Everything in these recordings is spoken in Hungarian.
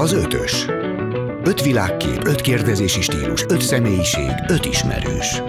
Az ötös. Öt világkép, öt kérdezési stílus, öt személyiség, öt ismerős.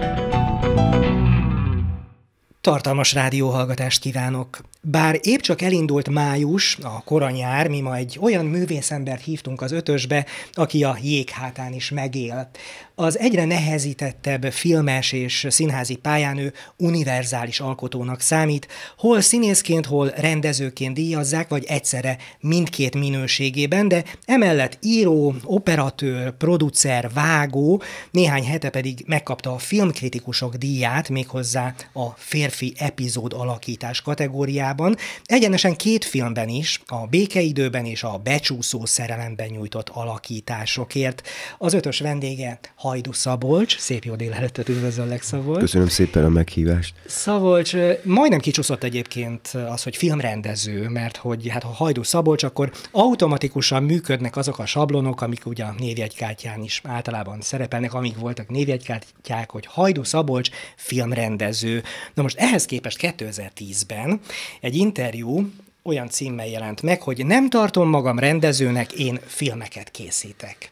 Tartalmas rádióhallgatást kívánok! Bár épp csak elindult május, a koranyár, mi ma egy olyan művészembert hívtunk az ötösbe, aki a jéghátán is megél. Az egyre nehezítettebb filmes és színházi pályán ő univerzális alkotónak számít, hol színészként, hol rendezőként díjazzák, vagy egyszerre mindkét minőségében, de emellett író, operatőr, producer, vágó, néhány hete pedig megkapta a filmkritikusok díját, méghozzá a férfi epizód alakítás kategóriában, egyenesen két filmben is, a békeidőben és a becsúszó szerelemben nyújtott alakításokért. Az ötös vendége Hajdu Szabolcs. Szép jó délelőttet üdvözöllek, Szabolcs. Köszönöm szépen a meghívást. Szabolcs, majdnem kicsúszott egyébként az, hogy filmrendező, mert hogy hát ha Hajdu Szabolcs, akkor automatikusan működnek azok a sablonok, amik ugye a névjegykártyán is általában szerepelnek, amik voltak névjegykártyák, hogy Hajdu Szabolcs filmrendező. Na most ehhez képest 2010-ben egy interjú olyan címmel jelent meg, hogy nem tartom magam rendezőnek, én filmeket készítek.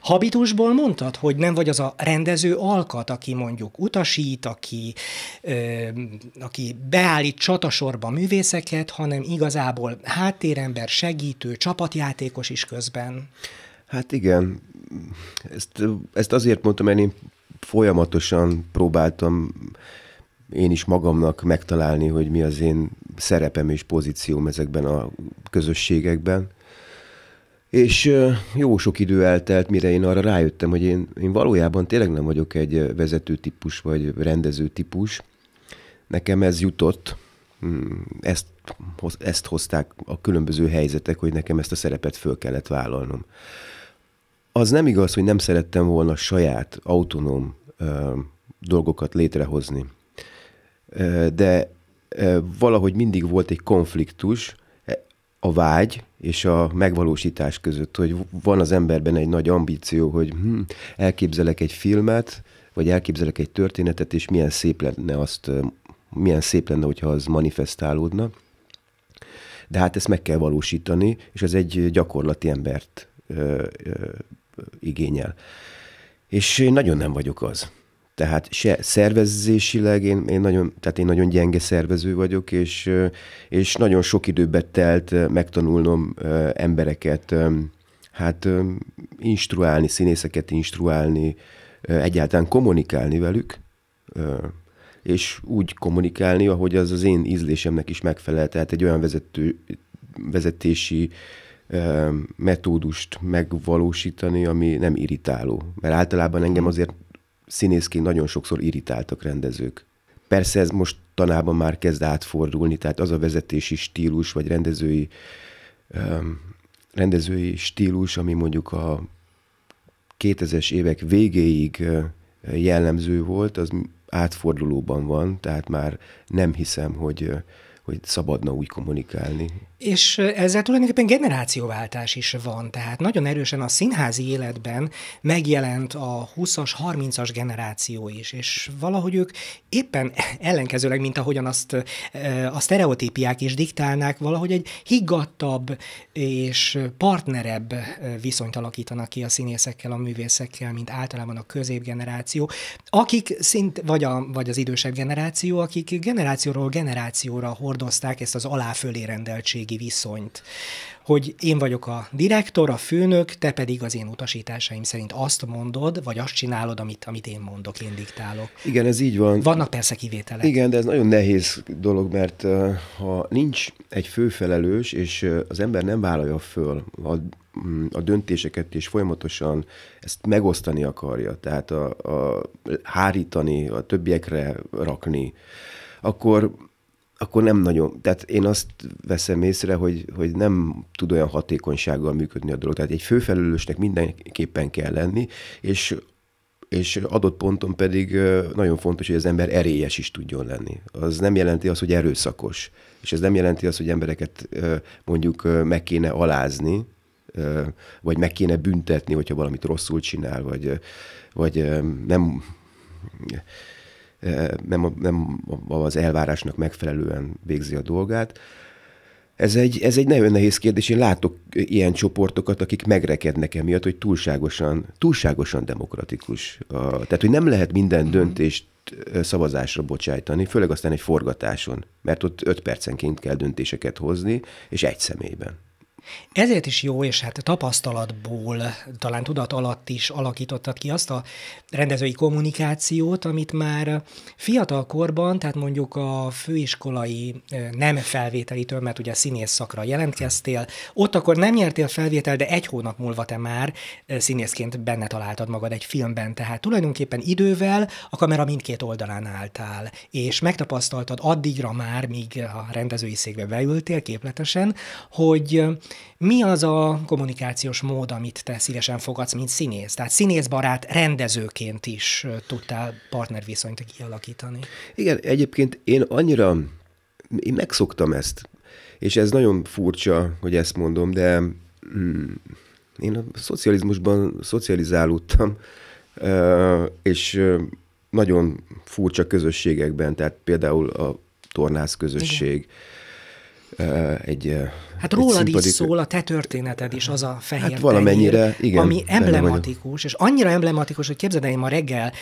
Habitusból mondtad, hogy nem vagy az a rendező alkat, aki mondjuk utasít, aki, ö, aki beállít csatasorba művészeket, hanem igazából háttérember, segítő, csapatjátékos is közben. Hát igen, ezt, ezt azért mondtam, mert én folyamatosan próbáltam én is magamnak megtalálni, hogy mi az én szerepem és pozícióm ezekben a közösségekben. És jó sok idő eltelt, mire én arra rájöttem, hogy én, én valójában tényleg nem vagyok egy vezető típus, vagy rendező típus. Nekem ez jutott, hmm, ezt, ezt hozták a különböző helyzetek, hogy nekem ezt a szerepet föl kellett vállalnom. Az nem igaz, hogy nem szerettem volna saját, autonóm dolgokat létrehozni. De valahogy mindig volt egy konfliktus, e, a vágy, és a megvalósítás között, hogy van az emberben egy nagy ambíció, hogy hm, elképzelek egy filmet, vagy elképzelek egy történetet, és milyen szép lenne azt, milyen szép lenne, hogyha az manifestálódna. De hát ezt meg kell valósítani, és ez egy gyakorlati embert ö, ö, igényel. És én nagyon nem vagyok az. Tehát se szervezésileg én, én, nagyon, tehát én nagyon gyenge szervező vagyok, és, és nagyon sok időbe telt megtanulnom embereket, hát instruálni, színészeket instruálni, egyáltalán kommunikálni velük, és úgy kommunikálni, ahogy az az én ízlésemnek is megfelel. Tehát egy olyan vezető, vezetési metódust megvalósítani, ami nem irritáló. Mert általában engem mhm. azért színészként nagyon sokszor irritáltak rendezők. Persze ez most tanában már kezd átfordulni, tehát az a vezetési stílus, vagy rendezői, um, rendezői stílus, ami mondjuk a 2000-es évek végéig jellemző volt, az átfordulóban van, tehát már nem hiszem, hogy hogy szabadna úgy kommunikálni. És ezzel tulajdonképpen generációváltás is van, tehát nagyon erősen a színházi életben megjelent a 20-as, 30-as generáció is, és valahogy ők éppen ellenkezőleg, mint ahogyan azt a sztereotípiák is diktálnák, valahogy egy higgadtabb és partnerebb viszonyt alakítanak ki a színészekkel, a művészekkel, mint általában a középgeneráció, akik szint, vagy, a, vagy az idősebb generáció, akik generációról generációra hord hordozták ezt az aláfölé rendeltségi viszonyt, hogy én vagyok a direktor, a főnök, te pedig az én utasításaim szerint azt mondod, vagy azt csinálod, amit, amit én mondok, én diktálok. Igen, ez így van. Vannak persze kivételek. Igen, de ez nagyon nehéz dolog, mert ha nincs egy főfelelős, és az ember nem vállalja föl a, mm, a döntéseket, és folyamatosan ezt megosztani akarja, tehát a, a hárítani, a többiekre rakni, akkor akkor nem nagyon, tehát én azt veszem észre, hogy, hogy nem tud olyan hatékonysággal működni a dolog. Tehát egy főfelelősnek mindenképpen kell lenni, és és adott ponton pedig nagyon fontos, hogy az ember erélyes is tudjon lenni. Az nem jelenti azt, hogy erőszakos, és ez nem jelenti azt, hogy embereket mondjuk meg kéne alázni, vagy meg kéne büntetni, hogyha valamit rosszul csinál, vagy, vagy nem nem, a nem az elvárásnak megfelelően végzi a dolgát. Ez egy, ez egy nagyon nehéz kérdés. Én látok ilyen csoportokat, akik megrekednek emiatt, hogy túlságosan, túlságosan demokratikus. Tehát, hogy nem lehet minden mhm. döntést szavazásra bocsájtani, főleg aztán egy forgatáson, mert ott öt percenként kell döntéseket hozni, és egy személyben. Ezért is jó, és hát tapasztalatból, talán tudat alatt is alakítottad ki azt a rendezői kommunikációt, amit már fiatal korban, tehát mondjuk a főiskolai eh, nem felvételitől, mert ugye színész szakra jelentkeztél, ott akkor nem nyertél felvétel, de egy hónap múlva te már eh, színészként benne találtad magad egy filmben, tehát tulajdonképpen idővel a kamera mindkét oldalán álltál, és megtapasztaltad addigra már, míg a rendezői székbe beültél képletesen, hogy eh, mi az a kommunikációs mód, amit te szívesen fogadsz, mint színész? Tehát színészbarát rendezőként is tudtál partnerviszonyt kialakítani. Igen, egyébként én annyira, én megszoktam ezt, és ez nagyon furcsa, hogy ezt mondom, de mm, én a szocializmusban szocializálódtam, és nagyon furcsa közösségekben, tehát például a tornász közösség, Igen egy Hát egy rólad szimpadik... is szól a te történeted is, az a fehér hát valamennyire, pengér, igen, ami emblematikus, és annyira emblematikus, hogy képzeld el, én ma reggel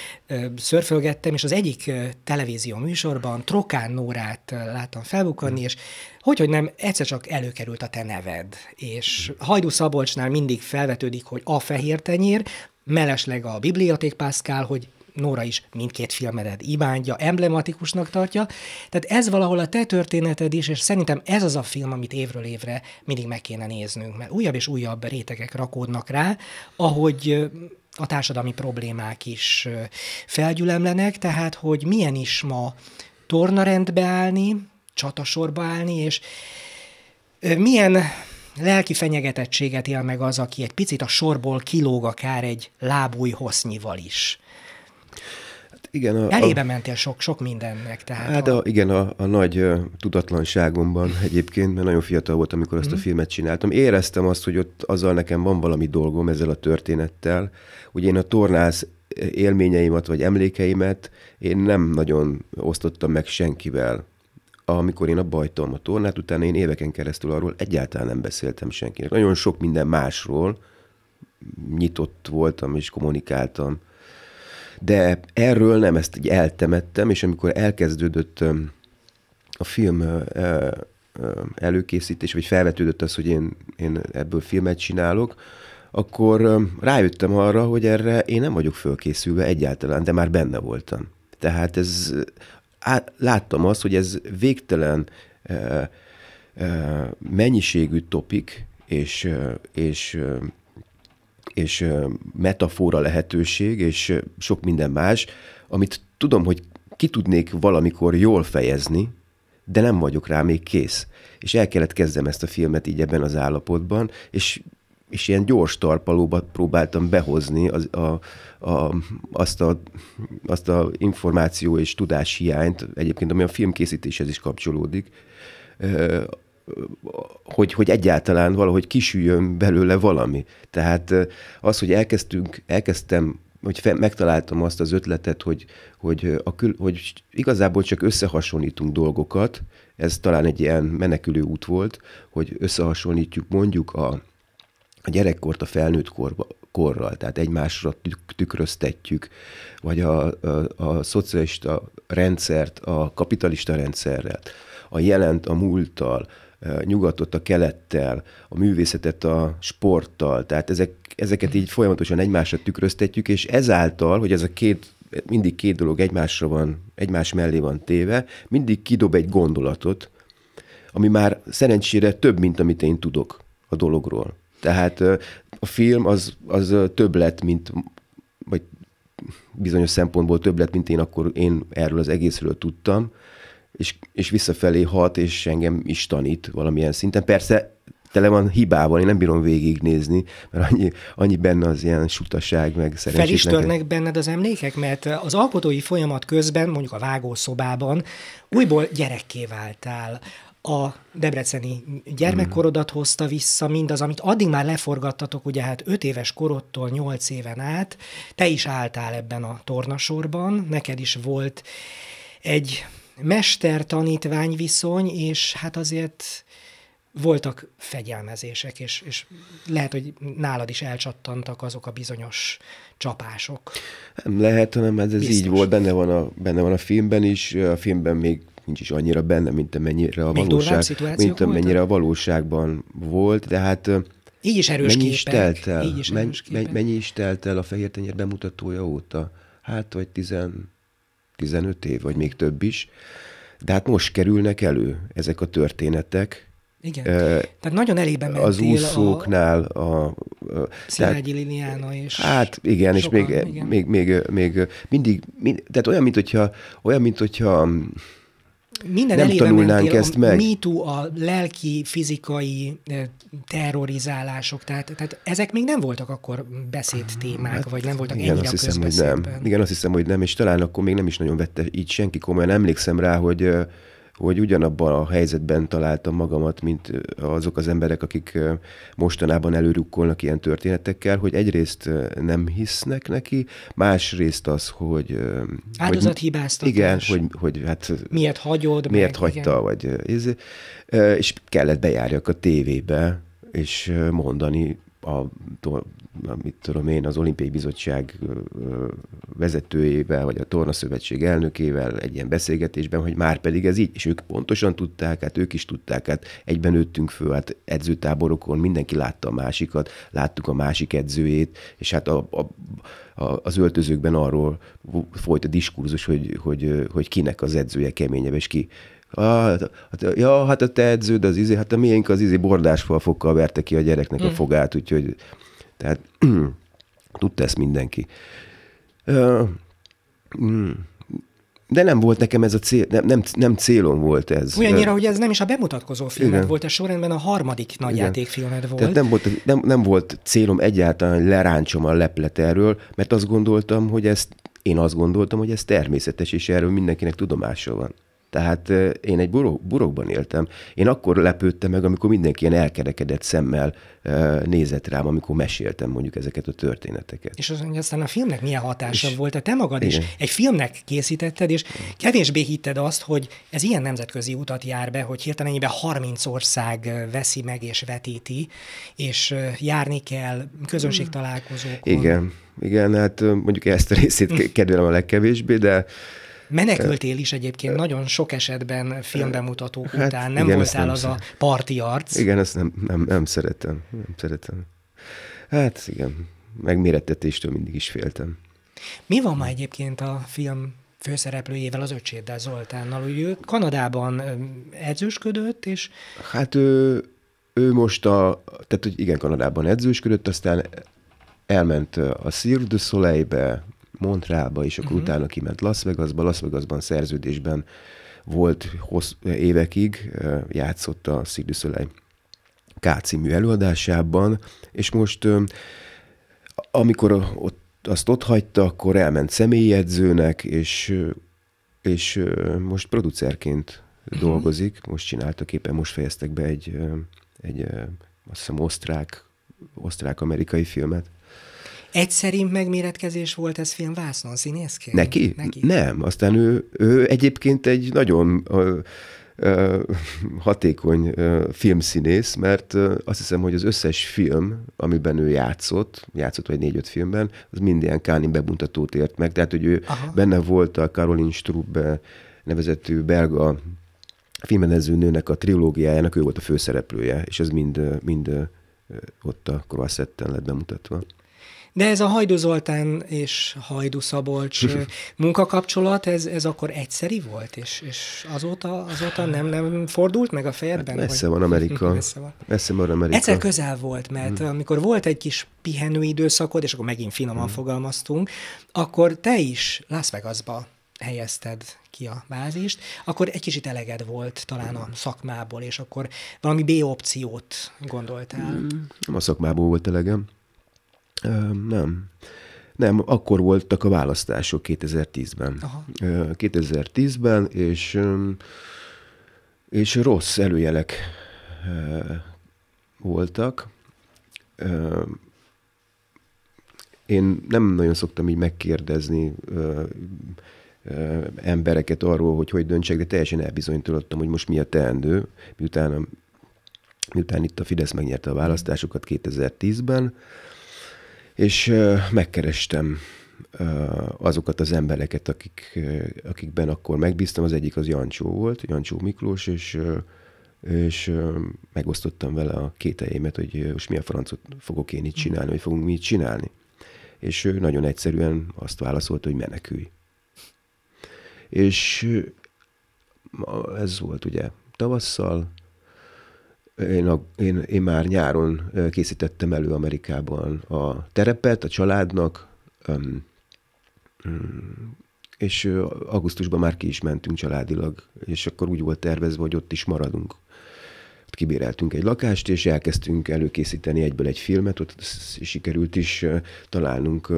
szörfölgettem, és az egyik televízió műsorban Trokán Nórát láttam felbukkanni, hmm. és hogy, hogy nem, egyszer csak előkerült a te neved. És hmm. Hajdú Szabolcsnál mindig felvetődik, hogy a fehér tenyér, mellesleg a bibliaték Pászkál, hogy Nóra is mindkét filmedet imádja, emblematikusnak tartja. Tehát ez valahol a te történeted is, és szerintem ez az a film, amit évről évre mindig meg kéne néznünk, mert újabb és újabb rétegek rakódnak rá, ahogy a társadalmi problémák is felgyülemlenek, tehát hogy milyen is ma tornarendbe állni, csatasorba állni, és milyen lelki fenyegetettséget él meg az, aki egy picit a sorból kilóg akár egy lábúj hossznyival is. Hát igen, a, Elébe a... mentél sok, sok mindennek. Tehát hát a... A, igen, a, a nagy uh, tudatlanságomban egyébként, mert nagyon fiatal volt, amikor azt mm. a mhm. filmet csináltam. Éreztem azt, hogy ott azzal nekem van valami dolgom ezzel a történettel. Ugye én a tornász élményeimet vagy emlékeimet én nem nagyon osztottam meg senkivel. Amikor én abba hagytam a tornát, utána én éveken keresztül arról egyáltalán nem beszéltem senkinek. Nagyon sok minden másról nyitott voltam és kommunikáltam de erről nem, ezt így eltemettem, és amikor elkezdődött a film előkészítés, vagy felvetődött az, hogy én, én ebből filmet csinálok, akkor rájöttem arra, hogy erre én nem vagyok fölkészülve egyáltalán, de már benne voltam. Tehát ez, láttam azt, hogy ez végtelen mennyiségű topik, és, és és metafora lehetőség, és sok minden más, amit tudom, hogy ki tudnék valamikor jól fejezni, de nem vagyok rá még kész. És el kellett kezdem ezt a filmet így ebben az állapotban, és és ilyen gyors tarpalóba próbáltam behozni az, a, a, azt, a, azt a információ és tudás hiányt, egyébként ami a filmkészítéshez is kapcsolódik, hogy, hogy egyáltalán valahogy kisüljön belőle valami. Tehát az, hogy elkezdtünk, elkezdtem hogy fe, megtaláltam azt az ötletet, hogy, hogy, a kül, hogy igazából csak összehasonlítunk dolgokat, ez talán egy ilyen menekülő út volt, hogy összehasonlítjuk mondjuk a, a gyerekkort a felnőtt korba, korral, tehát egymásra tükröztetjük, vagy a, a, a szocialista rendszert a kapitalista rendszerrel, a jelent a múlttal, nyugatot a kelettel, a művészetet a sporttal, tehát ezek, ezeket így folyamatosan egymásra tükröztetjük, és ezáltal, hogy ez a két mindig két dolog egymásra van, egymás mellé van téve, mindig kidob egy gondolatot, ami már szerencsére több, mint amit én tudok a dologról. Tehát a film az, az több lett, mint, vagy bizonyos szempontból több lett, mint én akkor én erről az egészről tudtam, és, és visszafelé hat, és engem is tanít valamilyen szinten. Persze tele van hibával, én nem bírom végignézni, mert annyi, annyi benne az ilyen sutaság, meg szerencsétlenek. Fel is törnek benned az emlékek? Mert az alkotói folyamat közben, mondjuk a vágószobában, újból gyerekké váltál a debreceni gyermekkorodat hmm. hozta vissza, mindaz, amit addig már leforgattatok, ugye hát öt éves korodtól nyolc éven át, te is álltál ebben a tornasorban, neked is volt egy mester-tanítvány viszony, és hát azért voltak fegyelmezések, és, és lehet, hogy nálad is elcsattantak azok a bizonyos csapások. Nem lehet, hanem ez, ez Biztos. így volt, benne van, a, benne van a filmben is, a filmben még nincs is annyira benne, mint amennyire a valóság, mint amennyire a valóságban volt, de hát így is erős mennyi képek, is telt el, így is erős men, mennyi is telt el a Fehér Tenyér bemutatója óta? Hát, vagy tizen... 15 év, vagy még több is. De hát most kerülnek elő ezek a történetek. Igen. E, tehát nagyon elébe mentél Az úszóknál a... a, a Szilágyi Liliana és... Hát igen, sokan, és még, igen. még, még, még, még mindig, mind, tehát olyan, mint hogyha, olyan, mint hogyha minden nem tanulnánk ezt a meg. A a lelki, fizikai eh, terrorizálások, tehát, tehát ezek még nem voltak akkor beszédtémák, ah, hát, vagy nem voltak igen, ennyire azt hiszem, hogy nem. Igen, azt hiszem, hogy nem, és talán akkor még nem is nagyon vette így senki komolyan. Emlékszem rá, hogy eh, hogy ugyanabban a helyzetben találtam magamat, mint azok az emberek, akik mostanában előrukkolnak ilyen történetekkel, hogy egyrészt nem hisznek neki, másrészt az, hogy... Áldozathibáztatás. Igen, hogy, hogy hát... Miért hagyod? Miért meg, hagyta, igen. vagy... Ez, és kellett bejárjak a tévébe, és mondani a, mit tudom én, az olimpiai bizottság vezetőjével, vagy a tornaszövetség elnökével egy ilyen beszélgetésben, hogy már pedig ez így, és ők pontosan tudták, hát ők is tudták, hát egyben nőttünk föl, hát edzőtáborokon mindenki látta a másikat, láttuk a másik edzőjét, és hát a, a, a, az öltözőkben arról folyt a diskurzus, hogy, hogy, hogy kinek az edzője keményebb, és ki ah, hát, ja, hát a te edződ az izé, hát a miénk az izé fokkal verte ki a gyereknek mm. a hm. fogát, úgyhogy tehát tudta ezt mindenki. Uh, mm. De nem volt nekem ez a cél, nem, nem, nem célom volt ez. Olyannyira, hogy ez nem is a bemutatkozó filmed Igen. volt, ez sorrendben a harmadik nagyjátékfilmed volt. Tehát nem volt, nem, nem volt célom egyáltalán, hogy leráncsom a leplet erről, mert azt gondoltam, hogy ezt, én azt gondoltam, hogy ez természetes, és erről mindenkinek tudomása van. Tehát én egy burok, burokban éltem. Én akkor lepődtem meg, amikor mindenki ilyen elkerekedett szemmel nézett rám, amikor meséltem mondjuk ezeket a történeteket. És az, aztán a filmnek milyen hatása és, volt, te magad igen. is egy filmnek készítetted, és kevésbé hitted azt, hogy ez ilyen nemzetközi utat jár be, hogy hirtelen ennyiben 30 ország veszi meg és vetíti, és járni kell közönségtalálkozókon. Mm. Igen, igen, hát mondjuk ezt a részét kedvelem a legkevésbé, de Menekültél is egyébként nagyon sok esetben filmbemutatók hát, után, nem igen, voltál nem az a parti arc. Igen, ezt nem, nem, nem szeretem, nem szeretem. Hát igen, megmérettetéstől mindig is féltem. Mi van ma egyébként a film főszereplőjével, az öcséddel, Zoltánnal? Ugye ő Kanadában edzősködött, és... Hát ő, ő most a... Tehát, hogy igen, Kanadában edzősködött, aztán elment a Cirque du Soleil-be, Montrealba, és akkor uh-huh. utána kiment Las Vegasba, Las Vegasban szerződésben volt hossz, évekig, játszott a Cirque K című előadásában, és most amikor ott, azt ott hagyta, akkor elment személyjegyzőnek, és, és most producerként uh-huh. dolgozik, most csináltak éppen, most fejeztek be egy, egy azt hiszem osztrák, osztrák-amerikai filmet, Egyszerű megméretkezés volt ez film filmvásznon színészként? Neki? Neki? Nem, aztán ő, ő egyébként egy nagyon ö, ö, hatékony ö, filmszínész, mert ö, azt hiszem, hogy az összes film, amiben ő játszott, játszott vagy négy-öt filmben, az mind ilyen Kánin bebuntatót ért meg, tehát hogy ő Aha. benne volt a Caroline Strube nevezetű belga filmenező nőnek a trilógiájának ő volt a főszereplője, és ez mind, mind ott a Croissetten lett bemutatva. De ez a Hajdu Zoltán és Hajdu Szabolcs munkakapcsolat, ez, ez akkor egyszeri volt, és, és azóta, azóta nem, nem fordult meg a fejedben? Hát messze vagy? van Amerika. messze van. Messze van Amerika. Egyszer közel volt, mert hmm. amikor volt egy kis pihenő időszakod, és akkor megint finoman hmm. fogalmaztunk, akkor te is Las Vegasba helyezted ki a bázist, akkor egy kicsit eleged volt talán a szakmából, és akkor valami B opciót gondoltál. Nem a szakmából volt elegem, nem. Nem, akkor voltak a választások 2010-ben. Aha. 2010-ben, és, és rossz előjelek voltak. Én nem nagyon szoktam így megkérdezni embereket arról, hogy hogy döntsek, de teljesen elbizonytalanodtam, hogy most mi a teendő, miután, miután itt a Fidesz megnyerte a választásokat 2010-ben és megkerestem azokat az embereket, akik, akikben akkor megbíztam. Az egyik az Jancsó volt, Jancsó Miklós, és, és megosztottam vele a kételjémet, hogy most mi a francot fogok én itt csinálni, vagy fogunk mi itt csinálni. És ő nagyon egyszerűen azt válaszolta, hogy menekülj. És ez volt ugye tavasszal, én, a, én, én már nyáron készítettem elő Amerikában a terepet a családnak, mm, és augusztusban már ki is mentünk családilag, és akkor úgy volt tervezve, hogy ott is maradunk. Ott kibéreltünk egy lakást, és elkezdtünk előkészíteni egyből egy filmet, ott sikerült is találnunk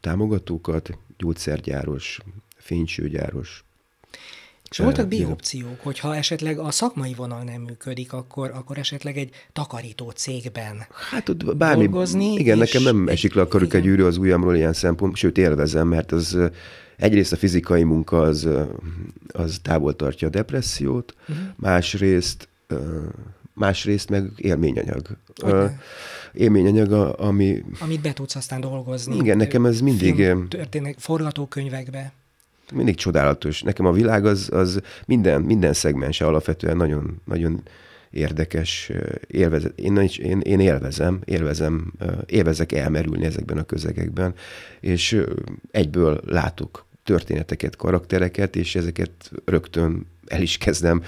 támogatókat, gyógyszergyáros, fénycsőgyáros, és voltak biopciók, hogyha esetleg a szakmai vonal nem működik, akkor, akkor esetleg egy takarító cégben Hát ott bármi, dolgozni, igen, nekem nem esik le a karuk egy űrő az ujjamról ilyen szempont, sőt élvezem, mert az egyrészt a fizikai munka az, az távol tartja a depressziót, uh-huh. másrészt másrészt meg élményanyag. Okay. Élményanyag, ami... Amit be tudsz aztán dolgozni. Igen, nekem ez mindig... Film, történik, forgatókönyvekbe. Mindig csodálatos. Nekem a világ az, az minden, minden szegmense alapvetően nagyon, nagyon érdekes, élvezet. én, én, én élvezem, élvezem, élvezek elmerülni ezekben a közegekben, és egyből látok történeteket, karaktereket, és ezeket rögtön el is kezdem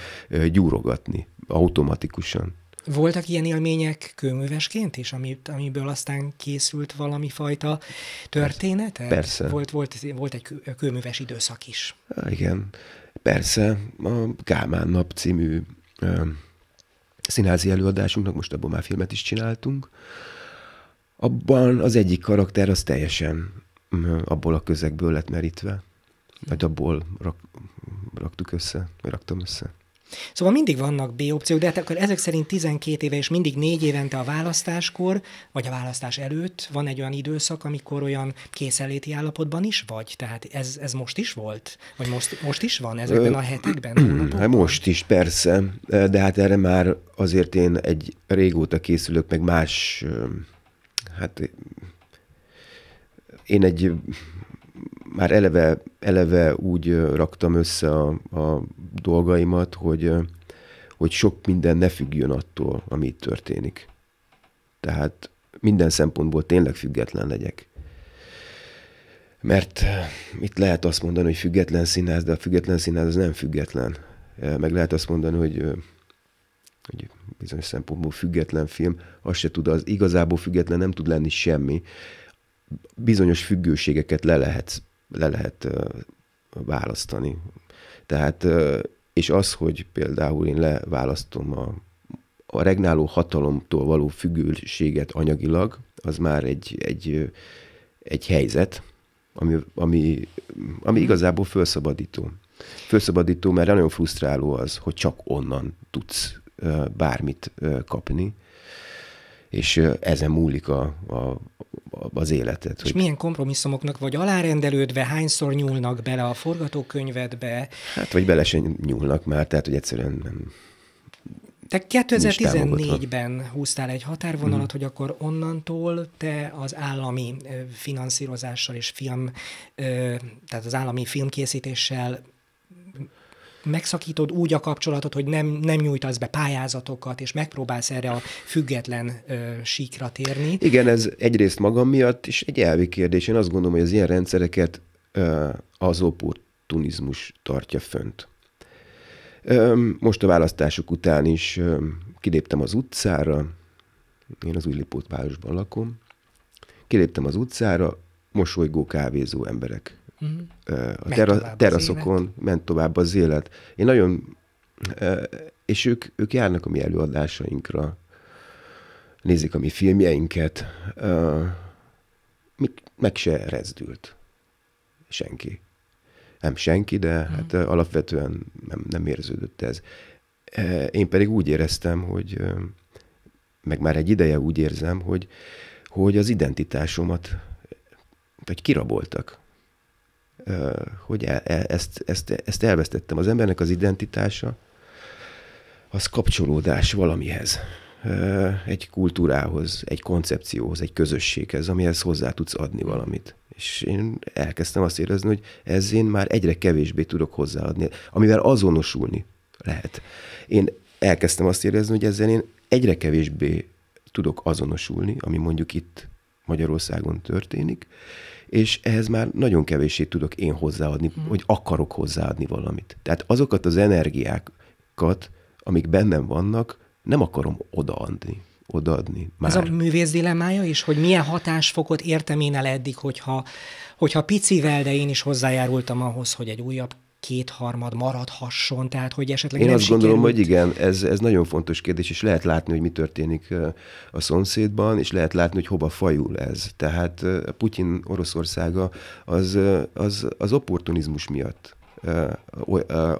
gyúrogatni automatikusan. Voltak ilyen élmények kőművesként is, ami, amiből aztán készült valami fajta történet? Persze. Volt, volt, volt egy kőműves időszak is. Há, igen, persze. A Gálmán nap című ö, színházi előadásunknak, most abban már filmet is csináltunk, abban az egyik karakter az teljesen abból a közegből lett merítve. Vagy abból rak, raktuk össze, vagy raktam össze. Szóval mindig vannak B opciók, de hát akkor ezek szerint 12 éve és mindig 4 évente a választáskor, vagy a választás előtt van egy olyan időszak, amikor olyan készenléti állapotban is vagy? Tehát ez, ez most is volt? Vagy most, most is van ezekben a hetekben? Hát most is, persze, de hát erre már azért én egy régóta készülök, meg más, hát én egy már eleve, eleve úgy raktam össze a, a dolgaimat, hogy, hogy sok minden ne függjön attól, ami itt történik. Tehát minden szempontból tényleg független legyek. Mert itt lehet azt mondani, hogy független színház, de a független színház az nem független. Meg lehet azt mondani, hogy, hogy bizonyos szempontból független film, az se tud, az igazából független nem tud lenni semmi bizonyos függőségeket le lehet le lehet választani. Tehát, és az, hogy például én leválasztom a, a regnáló hatalomtól való függőséget anyagilag, az már egy, egy, egy helyzet, ami, ami, ami igazából felszabadító. Felszabadító, mert nagyon frusztráló az, hogy csak onnan tudsz bármit kapni, és ezen múlik a, a, az életet. És hogy... milyen kompromisszumoknak vagy alárendelődve, hányszor nyúlnak bele a forgatókönyvedbe? Hát, vagy bele sem nyúlnak már, tehát, hogy egyszerűen nem... Te 2014-ben húztál egy határvonalat, mm. hogy akkor onnantól te az állami finanszírozással és film, tehát az állami filmkészítéssel megszakítod úgy a kapcsolatot, hogy nem, nem nyújtasz be pályázatokat, és megpróbálsz erre a független ö, síkra térni. Igen, ez egyrészt magam miatt, és egy elvi kérdés. Én azt gondolom, hogy az ilyen rendszereket ö, az opportunizmus tartja fönt. Ö, most a választások után is ö, kiléptem az utcára, én az Újlipót városban lakom, kiléptem az utcára, mosolygó kávézó emberek Uh-huh. A tera- teraszokon ment tovább az élet. Én nagyon, és ők, ők járnak a mi előadásainkra, nézik a mi filmjeinket, meg se rezdült senki. Nem senki, de uh-huh. hát alapvetően nem, nem érződött ez. Én pedig úgy éreztem, hogy meg már egy ideje úgy érzem, hogy, hogy az identitásomat vagy kiraboltak hogy e, e, ezt, ezt, ezt elvesztettem. Az embernek az identitása, az kapcsolódás valamihez, egy kultúrához, egy koncepcióhoz, egy közösséghez, amihez hozzá tudsz adni valamit. És én elkezdtem azt érezni, hogy ez én már egyre kevésbé tudok hozzáadni, amivel azonosulni lehet. Én elkezdtem azt érezni, hogy ezzel én egyre kevésbé tudok azonosulni, ami mondjuk itt Magyarországon történik, és ehhez már nagyon kevéssé tudok én hozzáadni, mm. hogy akarok hozzáadni valamit. Tehát azokat az energiákat, amik bennem vannak, nem akarom odaadni odaadni. Már. Ez a művész dilemmája is, hogy milyen hatásfokot értem én el eddig, hogyha, hogyha picivel, de én is hozzájárultam ahhoz, hogy egy újabb kétharmad maradhasson, tehát hogy esetleg Én nem azt sikerült. gondolom, hogy igen, ez, ez nagyon fontos kérdés, és lehet látni, hogy mi történik a szomszédban, és lehet látni, hogy hova fajul ez. Tehát Putyin Oroszországa az, az, az opportunizmus miatt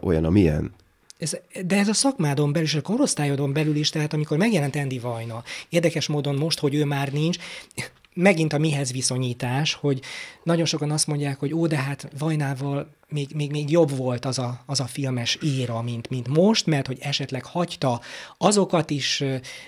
olyan, amilyen. Ez, de ez a szakmádon belül, és a korosztályodon belül is, tehát amikor megjelent Andy Vajna, érdekes módon most, hogy ő már nincs, megint a mihez viszonyítás, hogy nagyon sokan azt mondják, hogy ó, de hát Vajnával még, még, még jobb volt az a, az a filmes éra, mint, mint most, mert hogy esetleg hagyta azokat is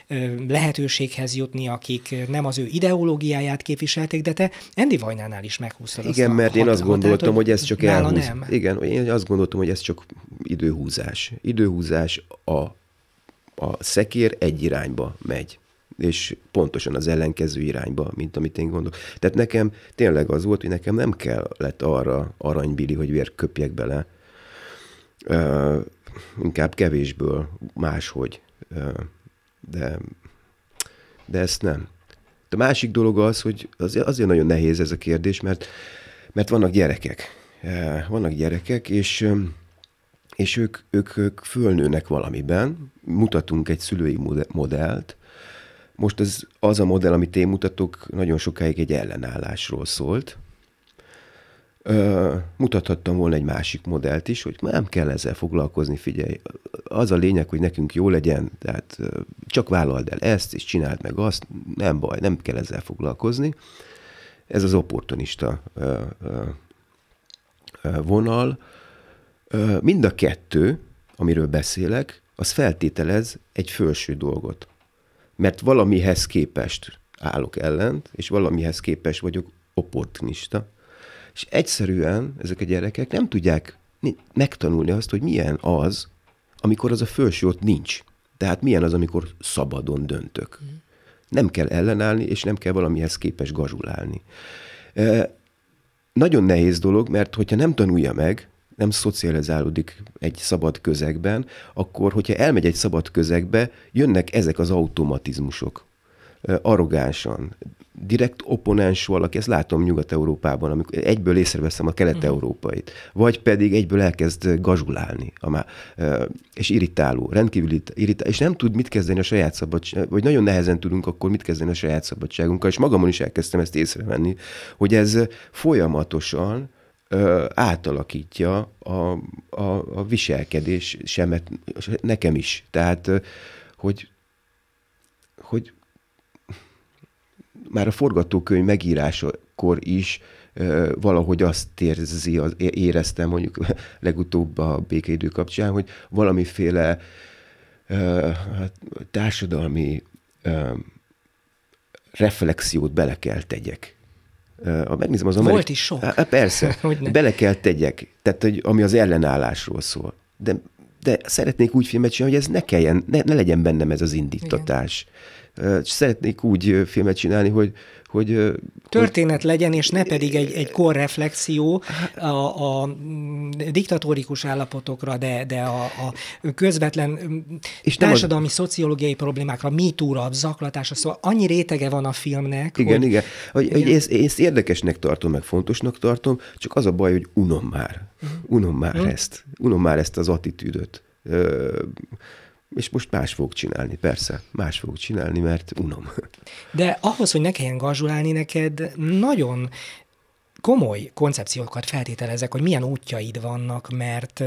ö, lehetőséghez jutni, akik nem az ő ideológiáját képviselték, de te Endi Vajnánál is meghúztad Igen, azt mert a én azt gondoltam, tehát, hogy, hogy ez csak elhúz. Nem. Igen, én azt gondoltam, hogy ez csak időhúzás. Időhúzás a, a szekér egy irányba megy és pontosan az ellenkező irányba, mint amit én gondolok. Tehát nekem tényleg az volt, hogy nekem nem kellett arra aranybili, hogy vér köpjek bele, ö, inkább kevésből, máshogy. Ö, de, de ezt nem. A másik dolog az, hogy az, azért nagyon nehéz ez a kérdés, mert, mert vannak gyerekek. Vannak gyerekek, és, és ők, ők, ők fölnőnek valamiben, mutatunk egy szülői modellt, most az, az a modell, amit én mutatok, nagyon sokáig egy ellenállásról szólt. Ö, mutathattam volna egy másik modellt is, hogy nem kell ezzel foglalkozni, figyelj, az a lényeg, hogy nekünk jó legyen, tehát csak vállald el ezt, és csináld meg azt, nem baj, nem kell ezzel foglalkozni. Ez az opportunista ö, ö, vonal. Mind a kettő, amiről beszélek, az feltételez egy felső dolgot mert valamihez képest állok ellent, és valamihez képest vagyok opportunista, és egyszerűen ezek a gyerekek nem tudják megtanulni azt, hogy milyen az, amikor az a felső ott nincs. Tehát milyen az, amikor szabadon döntök. Mm. Nem kell ellenállni, és nem kell valamihez képes gazsulálni. E, nagyon nehéz dolog, mert hogyha nem tanulja meg, nem szocializálódik egy szabad közegben, akkor, hogyha elmegy egy szabad közegbe, jönnek ezek az automatizmusok arrogánsan, direkt opponens valaki, ezt látom Nyugat-Európában, amikor egyből észreveszem a kelet-európait, mhm. vagy pedig egyből elkezd gazsulálni, amá, és irritáló, rendkívül irritáló, és nem tud mit kezdeni a saját szabadság, vagy nagyon nehezen tudunk akkor mit kezdeni a saját szabadságunkkal, és magamon is elkezdtem ezt észrevenni, hogy ez folyamatosan átalakítja a, a, a viselkedés semet, nekem is. Tehát, hogy, hogy már a forgatókönyv megírásakor is valahogy azt érzi, az, éreztem mondjuk legutóbb a békeidő kapcsán, hogy valamiféle hát társadalmi reflexiót bele kell tegyek a, megnézem az amerikai... Volt is sok. Há, persze. Bele kell tegyek. Tehát, hogy ami az ellenállásról szól. De, de szeretnék úgy filmet csinálni, hogy ez ne kelljen, ne, ne legyen bennem ez az indítatás. Igen Szeretnék úgy filmet csinálni, hogy, hogy... Történet hogy... legyen, és ne pedig egy, egy korreflexió a, a mm, diktatórikus állapotokra, de, de a, a közvetlen mm, és társadalmi, az... szociológiai problémákra, mi túra zaklatása, szóval annyi rétege van a filmnek. Igen, hogy... igen. Hogy, igen. Hogy ezt, ezt érdekesnek tartom, meg fontosnak tartom, csak az a baj, hogy unom már. Mhm. Unom már mm. ezt. Unom már ezt az attitűdöt. Ö, és most más fogok csinálni, persze, más fogok csinálni, mert unom. De ahhoz, hogy ne kelljen gazsulálni neked, nagyon komoly koncepciókat feltételezek, hogy milyen útjaid vannak, mert,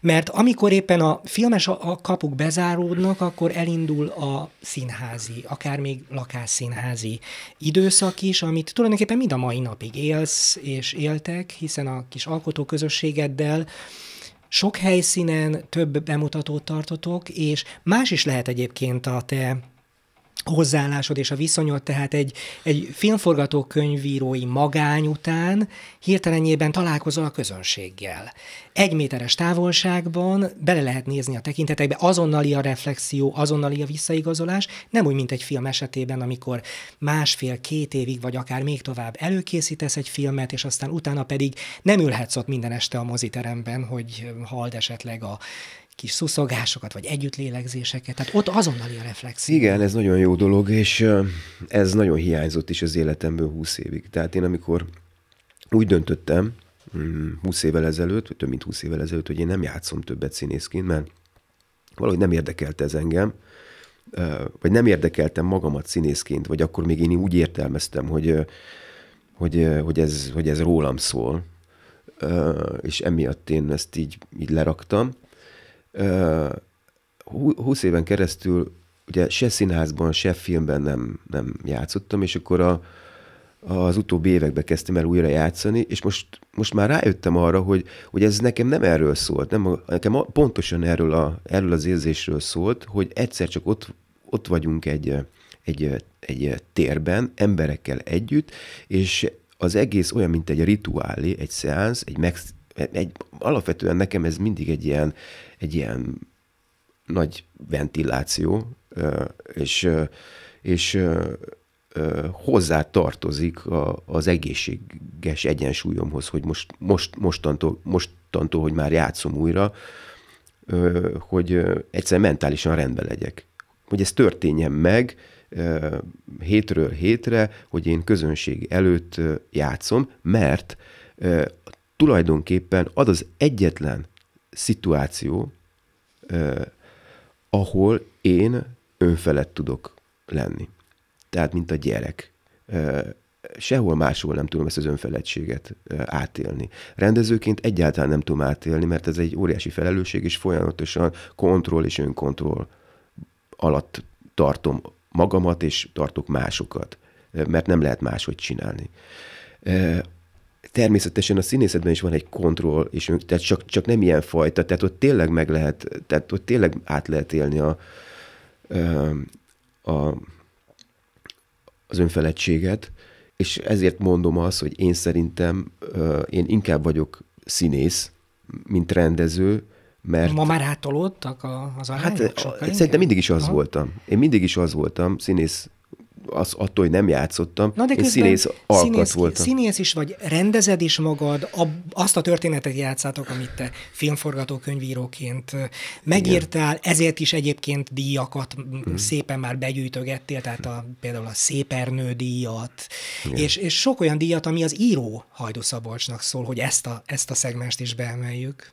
mert amikor éppen a filmes a, kapuk bezáródnak, akkor elindul a színházi, akár még lakásszínházi időszak is, amit tulajdonképpen mind a mai napig élsz és éltek, hiszen a kis alkotóközösségeddel sok helyszínen több bemutatót tartotok, és más is lehet egyébként a te hozzáállásod és a viszonyod, tehát egy, egy filmforgatókönyvírói magány után hirtelenjében találkozol a közönséggel. Egy méteres távolságban bele lehet nézni a tekintetekbe, azonnali a reflexió, azonnali a visszaigazolás, nem úgy, mint egy film esetében, amikor másfél-két évig, vagy akár még tovább előkészítesz egy filmet, és aztán utána pedig nem ülhetsz ott minden este a moziteremben, hogy hald esetleg a kis szuszogásokat, vagy együttlélegzéseket, tehát ott azonnali a reflex. Igen, ez nagyon jó dolog, és ez nagyon hiányzott is az életemből 20 évig. Tehát én amikor úgy döntöttem, 20 mm, évvel ezelőtt, vagy több mint 20 évvel ezelőtt, hogy én nem játszom többet színészként, mert valahogy nem érdekelte ez engem, vagy nem érdekeltem magamat színészként, vagy akkor még én úgy értelmeztem, hogy, hogy, hogy, ez, hogy ez rólam szól, és emiatt én ezt így, így leraktam. 20 éven keresztül ugye se színházban, se filmben nem, nem játszottam, és akkor a, az utóbbi évekbe kezdtem el újra játszani, és most, most már rájöttem arra, hogy, hogy ez nekem nem erről szólt, nem, nekem pontosan erről, a, erről az érzésről szólt, hogy egyszer csak ott, ott vagyunk egy, egy, egy térben, emberekkel együtt, és az egész olyan, mint egy rituálé, egy szeánsz, egy megsz, egy, alapvetően nekem ez mindig egy ilyen, egy ilyen nagy ventiláció, és, és hozzá tartozik a, az egészséges egyensúlyomhoz, hogy most, most, mostantól, mostantól, hogy már játszom újra, hogy egyszer mentálisan rendben legyek. Hogy ez történjen meg hétről hétre, hogy én közönség előtt játszom, mert tulajdonképpen az az egyetlen szituáció, eh, ahol én önfelett tudok lenni. Tehát, mint a gyerek. Eh, sehol máshol nem tudom ezt az eh, átélni. Rendezőként egyáltalán nem tudom átélni, mert ez egy óriási felelősség, és folyamatosan kontroll és önkontroll alatt tartom magamat, és tartok másokat, mert nem lehet máshogy csinálni természetesen a színészetben is van egy kontroll, és tehát csak, csak nem ilyen fajta, tehát ott tényleg meg lehet, tehát ott tényleg át lehet élni a, a, az önfeledtséget, és ezért mondom azt, hogy én szerintem én inkább vagyok színész, mint rendező, mert... Ma már átolódtak az arányok? Hát, a, szerintem mindig is az Aha. voltam. Én mindig is az voltam, színész az attól, hogy nem játszottam, Na de én színész alkat színész, voltam. Színész is vagy, rendezed is magad, a, azt a történetet játszátok, amit te filmforgatókönyvíróként megírtál, Igen. ezért is egyébként díjakat mm. szépen már begyűjtögettél, tehát a, például a Szépernő díjat, és, és sok olyan díjat, ami az író Hajdu Szabolcsnak szól, hogy ezt a, ezt a szegmest is beemeljük.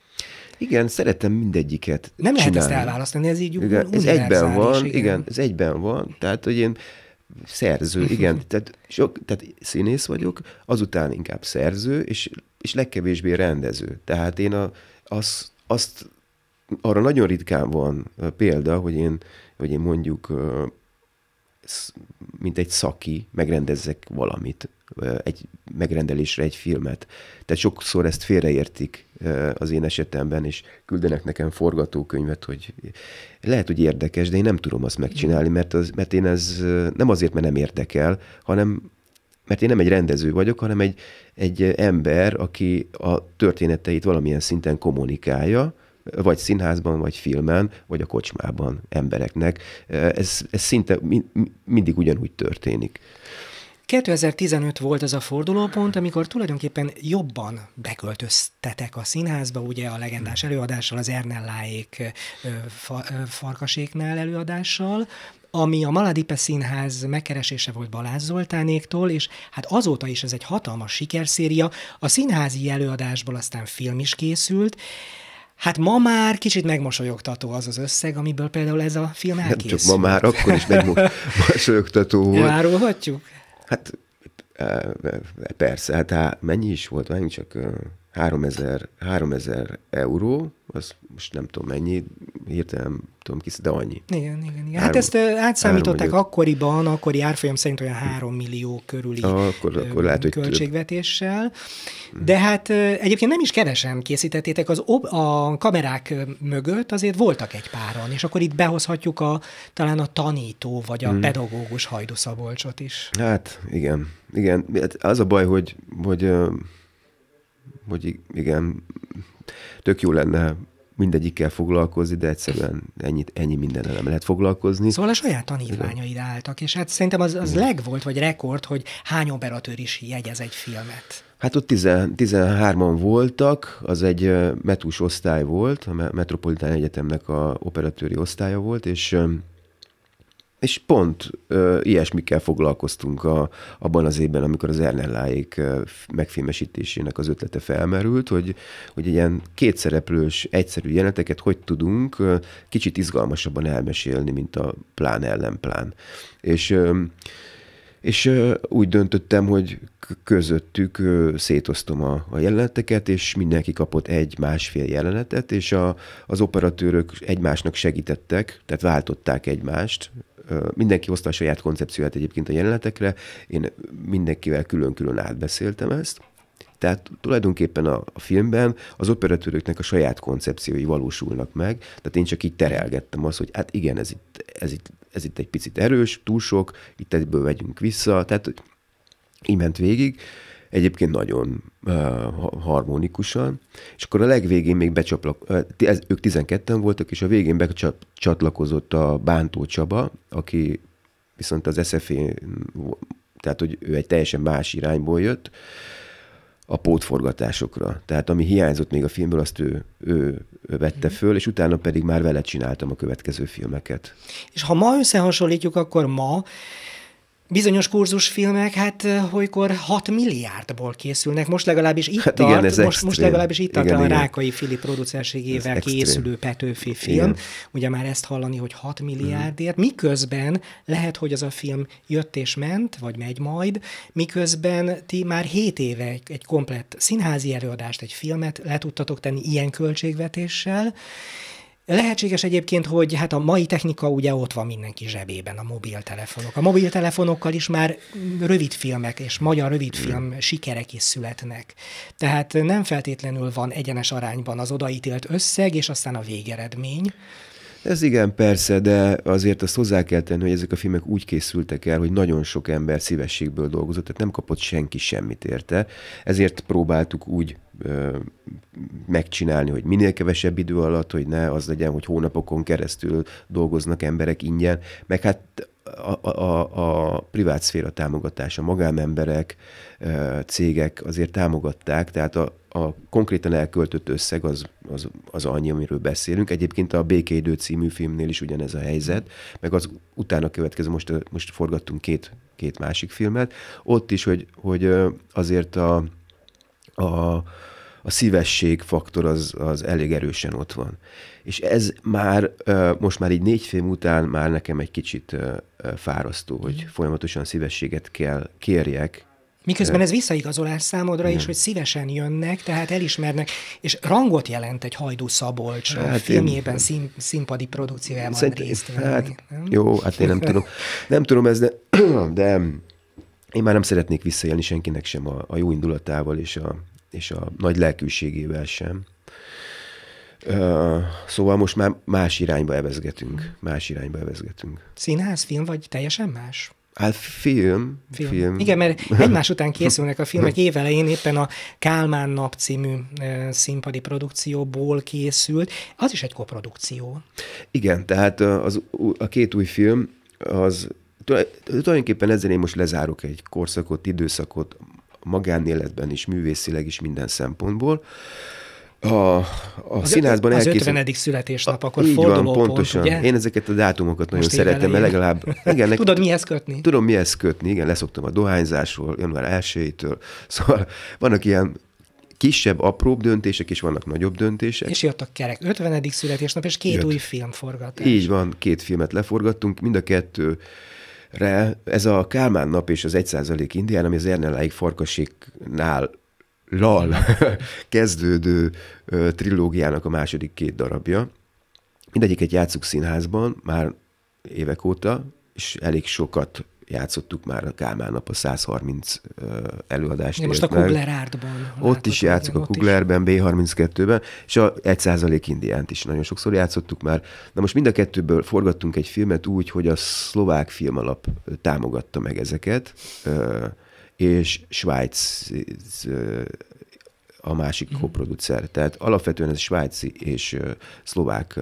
Igen, szeretem mindegyiket Nem csinálni. lehet ezt elválasztani, ez így igen, ez egyben van, igen. igen, ez egyben van. Tehát, hogy én Szerző, mhm. igen. Tehát, sok, tehát színész vagyok, azután inkább szerző, és, és legkevésbé rendező. Tehát én a, az, azt, arra nagyon ritkán van példa, hogy én, hogy én mondjuk mint egy szaki megrendezzek valamit egy megrendelésre egy filmet. Tehát sokszor ezt félreértik az én esetemben, és küldenek nekem forgatókönyvet, hogy lehet, hogy érdekes, de én nem tudom azt megcsinálni, mert, az, mert én ez nem azért, mert nem érdekel, hanem mert én nem egy rendező vagyok, hanem egy, egy ember, aki a történeteit valamilyen szinten kommunikálja, vagy színházban, vagy filmen, vagy a kocsmában embereknek. Ez, ez szinte mindig ugyanúgy történik. 2015 volt az a fordulópont, amikor tulajdonképpen jobban beköltöztetek a színházba, ugye a legendás előadással, az Ernelláék farkaséknál előadással, ami a Maladipe Színház megkeresése volt Balázs Zoltánéktól, és hát azóta is ez egy hatalmas sikerszéria. A színházi előadásból aztán film is készült, Hát ma már kicsit megmosolyogtató az az összeg, amiből például ez a film elkészült. Nem csak ma már, akkor is megmosolyogtató volt. Elárulhatjuk? Hát persze, hát, hát, mennyi is volt, mennyi csak 3000, 3000 euró, az most nem tudom mennyi, hirtelen tudom kis de annyi. Igen, igen. igen. Hát három, ezt átszámították 3, akkoriban, akkori árfolyam szerint olyan 3 millió körüli akkor, akkor lehet, költségvetéssel. Hm. De hát egyébként nem is kevesen készítettétek, az ob, a kamerák mögött azért voltak egy páran, és akkor itt behozhatjuk a, talán a tanító, vagy a hmm. pedagógus Hajdú Szabolcsot is. Hát igen, igen. Hát az a baj, hogy, hogy hogy igen, tök jó lenne mindegyikkel foglalkozni, de egyszerűen ennyit, ennyi minden nem lehet foglalkozni. Szóval a saját tanítványaid Igen. álltak, és hát szerintem az, az leg volt, vagy rekord, hogy hány operatőr is jegyez egy filmet. Hát ott 13-an voltak, az egy metús osztály volt, a Metropolitán Egyetemnek a operatőri osztálya volt, és és pont ö, ilyesmikkel foglalkoztunk a, abban az évben, amikor az Ernelláék megfilmesítésének az ötlete felmerült, hogy, hogy egy ilyen kétszereplős, egyszerű jeleneteket hogy tudunk ö, kicsit izgalmasabban elmesélni, mint a plán plán. És ö, és úgy döntöttem, hogy közöttük szétoztom a, a jeleneteket, és mindenki kapott egy-másfél jelenetet, és a, az operatőrök egymásnak segítettek, tehát váltották egymást mindenki hozta a saját koncepcióját egyébként a jelenetekre, én mindenkivel külön-külön átbeszéltem ezt, tehát tulajdonképpen a, a filmben az operatőröknek a saját koncepciói valósulnak meg, tehát én csak így terelgettem azt, hogy hát igen, ez itt, ez itt, ez itt egy picit erős, túl sok, itt ebből vegyünk vissza, tehát így ment végig. Uh, egyébként nagyon uh, harmonikusan, és akkor a legvégén még becsaplak, uh, ők 12-en voltak, és a végén becsatlakozott a Bántó Csaba, aki viszont az sf tehát hogy ő egy teljesen más irányból jött, a pótforgatásokra. Tehát ami hiányzott még a filmből, azt ő, ő vette mhm. föl, és utána pedig már vele csináltam a következő filmeket. És ha ma összehasonlítjuk, akkor ma Bizonyos kurzusfilmek, hát olykor 6 milliárdból készülnek, most legalábbis itt hát tart, igen, most, extrém. most legalábbis itt igen, tart a Rákai Fili producerségével készülő extrém. Petőfi film. Igen. Ugye már ezt hallani, hogy 6 milliárdért, mm. miközben lehet, hogy az a film jött és ment, vagy megy majd, miközben ti már 7 éve egy, egy komplett színházi előadást, egy filmet le tudtatok tenni ilyen költségvetéssel, Lehetséges egyébként, hogy hát a mai technika ugye ott van mindenki zsebében, a mobiltelefonok. A mobiltelefonokkal is már rövidfilmek és magyar rövidfilm sikerek is születnek. Tehát nem feltétlenül van egyenes arányban az odaítélt összeg, és aztán a végeredmény. Ez igen, persze, de azért azt hozzá kell tenni, hogy ezek a filmek úgy készültek el, hogy nagyon sok ember szívességből dolgozott, tehát nem kapott senki semmit érte. Ezért próbáltuk úgy ö, megcsinálni, hogy minél kevesebb idő alatt, hogy ne az legyen, hogy hónapokon keresztül dolgoznak emberek ingyen, meg hát a, a, a privát szféra támogatása, magánemberek, cégek azért támogatták, tehát a, a konkrétan elköltött összeg az, az, az annyi, amiről beszélünk. Egyébként a Békéidő című filmnél is ugyanez a helyzet, meg az utána következő, most, most forgattunk két, két másik filmet, ott is, hogy, hogy azért a, a a szívesség faktor az, az elég erősen ott van. És ez már most már így négy film után már nekem egy kicsit fárasztó, hogy folyamatosan szívességet kell kérjek, Miközben ez visszaigazolás számodra Igen. is, hogy szívesen jönnek, tehát elismernek, és rangot jelent egy Hajdú Szabolcs hát filmjében, én... szín, színpadi produkciójában Szerint, részt venni. Hát, jó, hát én nem tudom. Nem tudom ez, de, de én már nem szeretnék visszajelni senkinek sem a, a jó indulatával és a, és a nagy lelkűségével sem. Szóval most már más irányba evezgetünk. Hmm. Más irányba evezgetünk. Színház, film, vagy teljesen más? Hát film, film. film. Igen, mert egymás után készülnek a filmek. Évelején éppen a Kálmán nap című színpadi produkcióból készült. Az is egy koprodukció. Igen, tehát az, a két új film, az tulajdonképpen ezzel én most lezárok egy korszakot, időszakot magánéletben is, művészileg is minden szempontból a, a az színházban elkészült. Az 50. születésnap, akkor így forduló van, pontosan. Pont, ugye? Én ezeket a dátumokat Most nagyon szeretem, mert legalább... Igen, nek... Tudod mihez kötni? Tudom mihez kötni, igen, leszoktam a dohányzásról, január 1-től. Szóval vannak ilyen kisebb, apróbb döntések, és vannak nagyobb döntések. És jött a kerek 50. születésnap, és két jött. új film forgatás. Így van, két filmet leforgattunk, mind a kettő Re, ez a Kálmán nap és az 1% Indián, ami az Ernelláig Farkasiknál lal kezdődő trilógiának a második két darabja. Mindegyiket játszuk színházban már évek óta, és elég sokat játszottuk már a Kálmán nap a 130 előadást. most a Kuglerártban. Ott is játszok a Kuglerben, B32-ben, és a 1% Indiánt is nagyon sokszor játszottuk már. Na most mind a kettőből forgattunk egy filmet úgy, hogy a szlovák filmalap támogatta meg ezeket és Svájc a másik mm. koproducer. Tehát alapvetően ez svájci és szlovák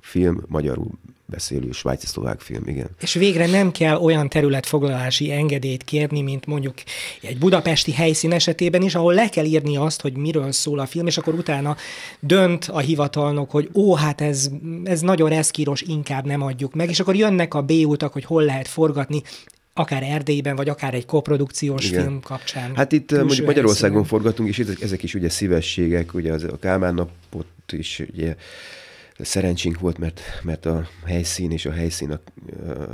film, magyarul beszélő svájci-szlovák film, igen. És végre nem kell olyan területfoglalási engedélyt kérni, mint mondjuk egy budapesti helyszín esetében is, ahol le kell írni azt, hogy miről szól a film, és akkor utána dönt a hivatalnok, hogy ó, hát ez, ez nagyon reszkíros, inkább nem adjuk meg, és akkor jönnek a B-utak, hogy hol lehet forgatni akár Erdélyben, vagy akár egy koprodukciós Igen. film kapcsán. Hát itt mondjuk Magyarországon helyszínen. forgatunk, és ezek, ezek is ugye szívességek, ugye az, a Kálmán napot is ugye szerencsénk volt, mert, mert a helyszín és a helyszín a, a, a,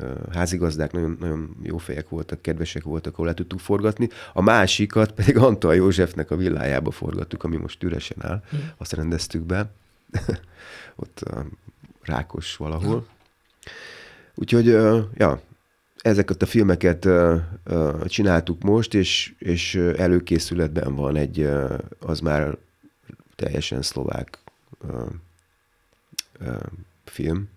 a házigazdák nagyon, nagyon jó fejek voltak, kedvesek voltak, ahol le tudtuk forgatni. A másikat pedig Antal Józsefnek a villájába forgattuk, ami most üresen áll, mm. azt rendeztük be, ott a, Rákos valahol. Mm. Úgyhogy, ja, ezeket a filmeket csináltuk most, és, és előkészületben van egy, az már teljesen szlovák film.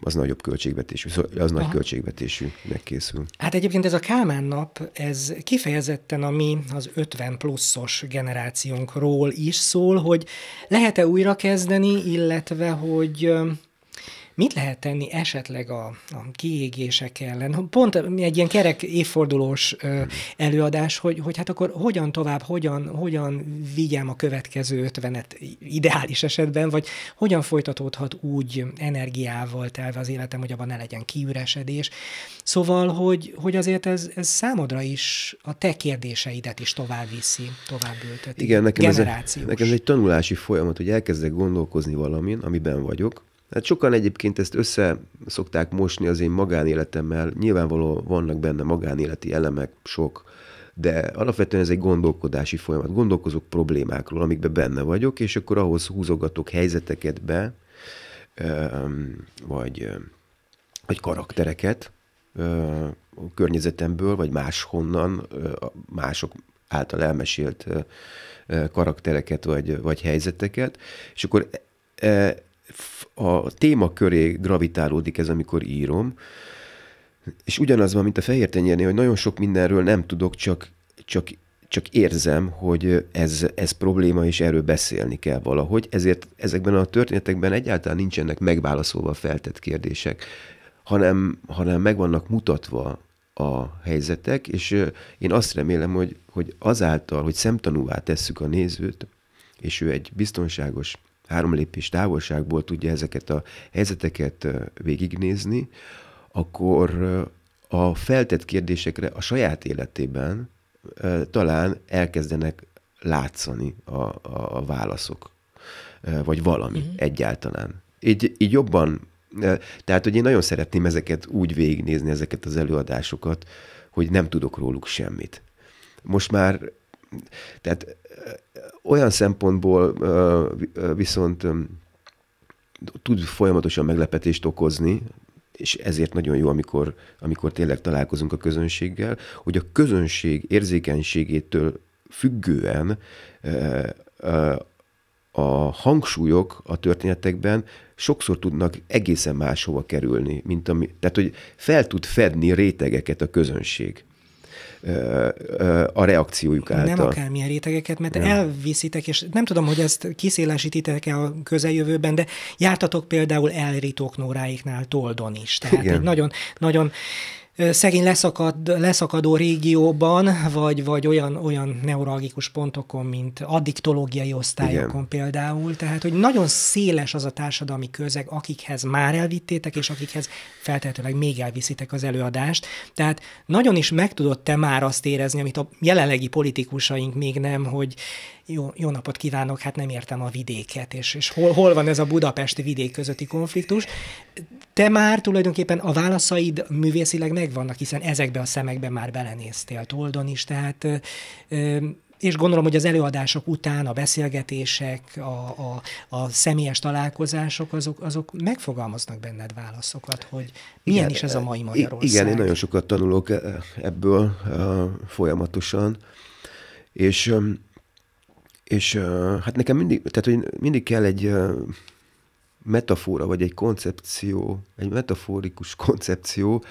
Az nagyobb költségvetésű, az Aha. nagy költségvetésű megkészül. Hát egyébként ez a Kálmán nap, ez kifejezetten a mi az 50 pluszos generációnkról is szól, hogy lehet-e újrakezdeni, illetve hogy Mit lehet tenni esetleg a, a kiégések ellen? Pont egy ilyen kerek évfordulós ö, előadás, hogy, hogy hát akkor hogyan tovább, hogyan, hogyan vigyem a következő ötvenet ideális esetben, vagy hogyan folytatódhat úgy energiával telve az életem, hogy abban ne legyen kiüresedés. Szóval, hogy, hogy azért ez, ez számodra is a te kérdéseidet is tovább viszi, tovább ülteti. Igen, nekem ez, egy, nekem ez egy tanulási folyamat, hogy elkezdek gondolkozni valamin, amiben vagyok, Hát sokan egyébként ezt össze szokták mosni az én magánéletemmel, nyilvánvaló vannak benne magánéleti elemek, sok, de alapvetően ez egy gondolkodási folyamat. Gondolkozok problémákról, amikben benne vagyok, és akkor ahhoz húzogatok helyzeteket be, vagy, vagy karaktereket a környezetemből, vagy máshonnan, mások által elmesélt karaktereket, vagy, vagy helyzeteket, és akkor e, a téma köré gravitálódik ez, amikor írom, és ugyanaz van, mint a fehér tenyérnél, hogy nagyon sok mindenről nem tudok, csak, csak, csak érzem, hogy ez, ez probléma, és erről beszélni kell valahogy. Ezért ezekben a történetekben egyáltalán nincsenek megválaszolva feltett kérdések, hanem, hanem meg vannak mutatva a helyzetek, és én azt remélem, hogy, hogy azáltal, hogy szemtanúvá tesszük a nézőt, és ő egy biztonságos három lépés távolságból tudja ezeket a helyzeteket végignézni, akkor a feltett kérdésekre a saját életében talán elkezdenek látszani a, a, a válaszok, vagy valami uh-huh. egyáltalán. Így, így jobban, tehát hogy én nagyon szeretném ezeket úgy végignézni, ezeket az előadásokat, hogy nem tudok róluk semmit. Most már tehát olyan szempontból viszont tud folyamatosan meglepetést okozni, és ezért nagyon jó, amikor, amikor tényleg találkozunk a közönséggel, hogy a közönség érzékenységétől függően a hangsúlyok a történetekben sokszor tudnak egészen máshova kerülni, mint ami, tehát hogy fel tud fedni rétegeket a közönség a reakciójuk által. Nem akármilyen rétegeket, mert ja. elviszitek, és nem tudom, hogy ezt kiszélesítitek-e a közeljövőben, de jártatok például elritók Nóráiknál Toldon is. Tehát Igen. egy nagyon, nagyon szegény leszakad, leszakadó régióban, vagy, vagy olyan, olyan neurologikus pontokon, mint addiktológiai osztályokon Igen. például. Tehát, hogy nagyon széles az a társadalmi közeg, akikhez már elvittétek, és akikhez feltétlenül még elviszitek az előadást. Tehát nagyon is meg tudod te már azt érezni, amit a jelenlegi politikusaink még nem, hogy jó, jó napot kívánok, hát nem értem a vidéket, és, és hol, hol van ez a budapesti vidék közötti konfliktus. Te már tulajdonképpen a válaszaid művészileg megvannak, hiszen ezekbe a szemekbe már belenéztél Toldon is, tehát ö, és gondolom, hogy az előadások után a beszélgetések, a, a, a személyes találkozások, azok, azok megfogalmaznak benned válaszokat, hogy milyen igen, is ez a mai Magyarország. Igen, én nagyon sokat tanulok e- ebből e, folyamatosan, és és hát nekem mindig, tehát hogy mindig kell egy metafora, vagy egy koncepció, egy metaforikus koncepció,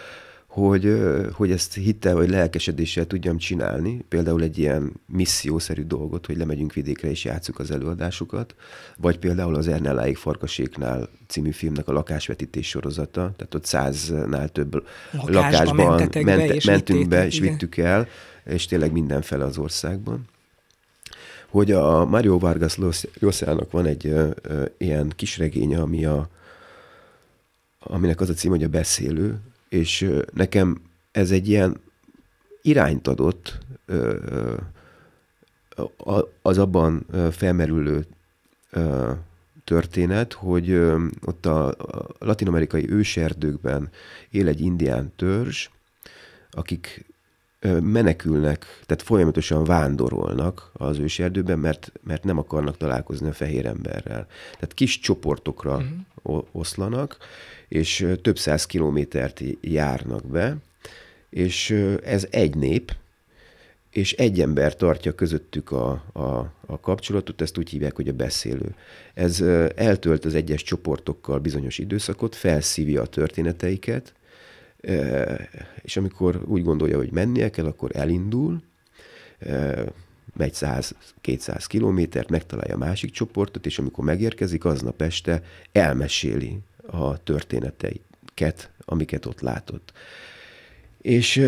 hogy, hogy ezt hittel vagy lelkesedéssel tudjam csinálni, például egy ilyen missziószerű dolgot, hogy lemegyünk vidékre és játsszuk az előadásukat, vagy például az Ernelláig Farkaséknál című filmnek a lakásvetítés sorozata, tehát ott száznál több Lakásba lakásban ment, be mentünk be, és igen. vittük el, és tényleg mindenfele az országban hogy a Mario Vargas Llosának van egy ö, ö, ilyen kis regénye, ami a, aminek az a cím, hogy a beszélő, és ö, nekem ez egy ilyen irányt adott ö, az abban felmerülő ö, történet, hogy ö, ott a, a latinamerikai őserdőkben él egy indián törzs, akik menekülnek, tehát folyamatosan vándorolnak az őserdőben, mert, mert nem akarnak találkozni a fehér emberrel. Tehát kis csoportokra uh-huh. oszlanak, és több száz kilométert járnak be, és ez egy nép, és egy ember tartja közöttük a, a, a kapcsolatot, ezt úgy hívják, hogy a beszélő. Ez eltölt az egyes csoportokkal bizonyos időszakot, felszívja a történeteiket, és amikor úgy gondolja, hogy mennie kell, akkor elindul, megy 100-200 kilométert, megtalálja a másik csoportot, és amikor megérkezik, aznap este elmeséli a történeteiket, amiket ott látott. És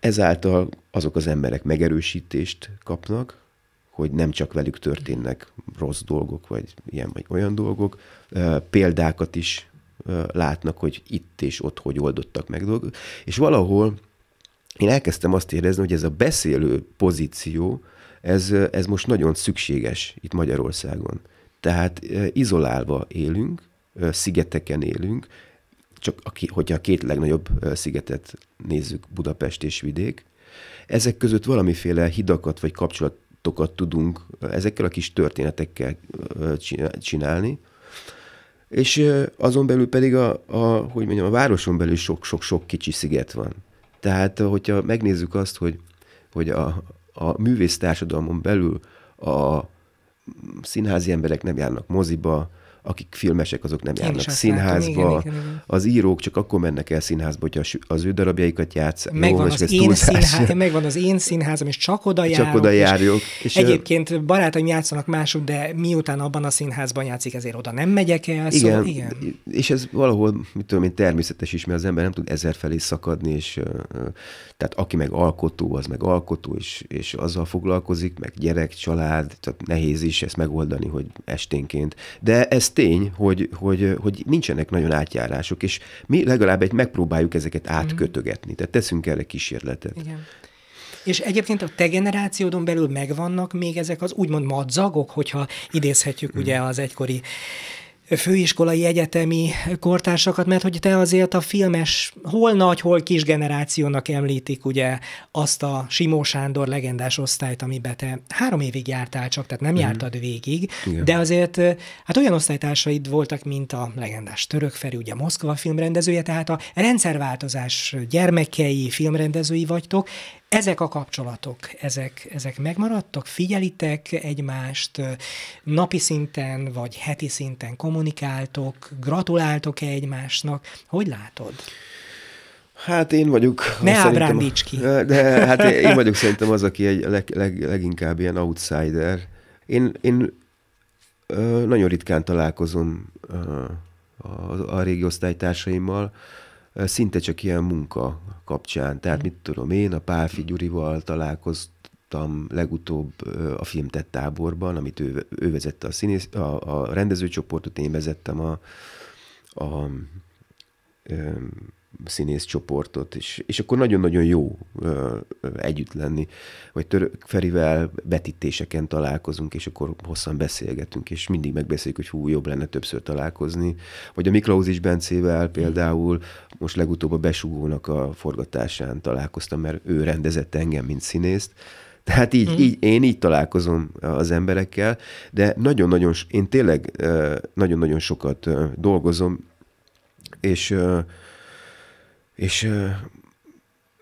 ezáltal azok az emberek megerősítést kapnak, hogy nem csak velük történnek rossz dolgok, vagy ilyen vagy olyan dolgok, példákat is látnak, hogy itt és ott hogy oldottak meg dolgok. És valahol én elkezdtem azt érezni, hogy ez a beszélő pozíció, ez, ez most nagyon szükséges itt Magyarországon. Tehát izolálva élünk, szigeteken élünk, csak a, hogyha a két legnagyobb szigetet nézzük, Budapest és vidék, ezek között valamiféle hidakat vagy kapcsolatokat tudunk ezekkel a kis történetekkel csinálni, és azon belül pedig a, a hogy mondjam, a városon belül sok-sok-sok kicsi sziget van. Tehát, hogyha megnézzük azt, hogy, hogy a, a művész társadalmon belül a színházi emberek nem járnak moziba, akik filmesek, azok nem Én járnak színházba. igen, igen, igen. Az írók csak akkor mennek el színházba, hogyha az ő darabjaikat játsz. Megvan, az, én színház, megvan az én színházam, és csak oda járok. Csak oda járjuk. És, és egyébként barátaim játszanak mások, de miután abban a színházban játszik, ezért oda nem megyek el. Szóval igen, szóval, igen. és ez valahol, mit tudom én, természetes is, mert az ember nem tud ezer felé szakadni, és tehát aki meg alkotó, az meg alkotó, és, és azzal foglalkozik, meg gyerek, család, tehát nehéz is ezt megoldani, hogy esténként. De ez az tény, hogy, hogy, hogy nincsenek nagyon átjárások, és mi legalább egy megpróbáljuk ezeket mhm. átkötögetni, tehát teszünk erre kísérletet. Igen. És egyébként a te generációdon belül megvannak még ezek az úgymond madzagok, hogyha idézhetjük mm. ugye az egykori főiskolai egyetemi kortársakat, mert hogy te azért a filmes, hol nagy, hol kis generációnak említik ugye azt a Simó Sándor legendás osztályt, amiben te három évig jártál csak, tehát nem mm. jártad végig, Igen. de azért hát olyan osztálytársaid voltak, mint a legendás Török Feri, ugye Moszkva filmrendezője, tehát a rendszerváltozás gyermekei, filmrendezői vagytok, ezek a kapcsolatok, ezek, ezek megmaradtak? Figyelitek egymást napi szinten, vagy heti szinten kommunikáltok, gratuláltok-e egymásnak? Hogy látod? Hát én vagyok... Ne ábrándíts ki! De hát én vagyok szerintem az, aki egy leg, leg, leginkább ilyen outsider. Én, én nagyon ritkán találkozom a, a, a régi osztálytársaimmal, szinte csak ilyen munka kapcsán. Tehát mhm. mit tudom én, a Pálfi Gyurival találkoztam legutóbb a filmtett táborban, amit ő, ő vezette a, színész, a, a rendezőcsoportot, én vezettem a, a, a színész csoportot, és, és akkor nagyon-nagyon jó ö, ö, együtt lenni. Vagy török Ferivel betítéseken találkozunk, és akkor hosszan beszélgetünk, és mindig megbeszéljük, hogy hú, jobb lenne többször találkozni. Vagy a is Bencével például most legutóbb a Besugónak a forgatásán találkoztam, mert ő rendezett engem, mint színészt, tehát így, mm. így, én így találkozom az emberekkel, de nagyon-nagyon, én tényleg nagyon-nagyon sokat dolgozom, és és uh,